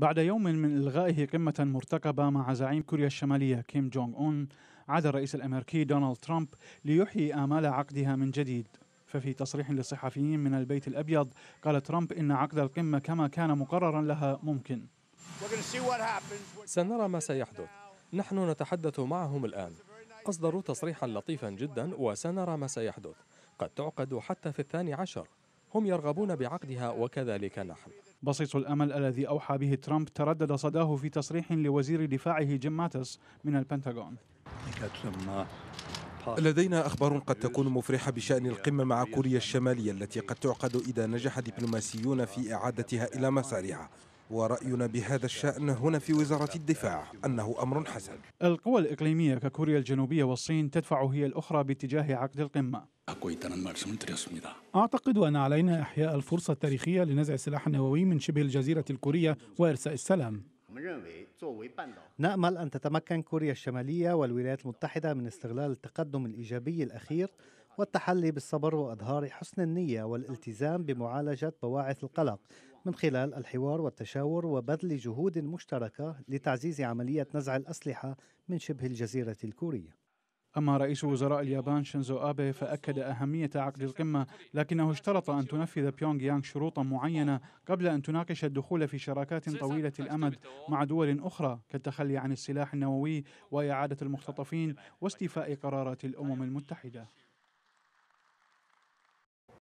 بعد يوم من إلغائه قمة مرتقبة مع زعيم كوريا الشمالية كيم جونغ أون عاد الرئيس الأمريكي دونالد ترامب ليحيي آمال عقدها من جديد ففي تصريح لصحفيين من البيت الأبيض قال ترامب إن عقد القمة كما كان مقررا لها ممكن سنرى ما سيحدث نحن نتحدث معهم الآن أصدروا تصريحا لطيفا جدا وسنرى ما سيحدث قد تعقد حتى في الثاني عشر هم يرغبون بعقدها وكذلك نحن بسيط الأمل الذي أوحى به ترامب تردد صداه في تصريح لوزير دفاعه جيم ماتس من البنتاغون لدينا أخبار قد تكون مفرحة بشأن القمة مع كوريا الشمالية التي قد تعقد إذا نجح دبلوماسيون في إعادتها إلى مسارها ورأينا بهذا الشأن هنا في وزارة الدفاع أنه أمر حسن القوى الإقليمية ككوريا الجنوبية والصين تدفع هي الأخرى باتجاه عقد القمة أعتقد أن علينا إحياء الفرصة التاريخية لنزع السلاح النووي من شبه الجزيرة الكورية وإرساء السلام نأمل أن تتمكن كوريا الشمالية والولايات المتحدة من استغلال التقدم الإيجابي الأخير والتحلي بالصبر وإظهار حسن النية والالتزام بمعالجة بواعث القلق من خلال الحوار والتشاور وبذل جهود مشتركة لتعزيز عملية نزع الأسلحة من شبه الجزيرة الكورية أما رئيس وزراء اليابان شينزو آبي فأكد أهمية عقد القمة لكنه اشترط أن تنفذ بيونغ يانغ شروطا معينة قبل أن تناقش الدخول في شراكات طويلة الأمد مع دول أخرى كالتخلي عن السلاح النووي وإعادة المختطفين واستيفاء قرارات الأمم المتحدة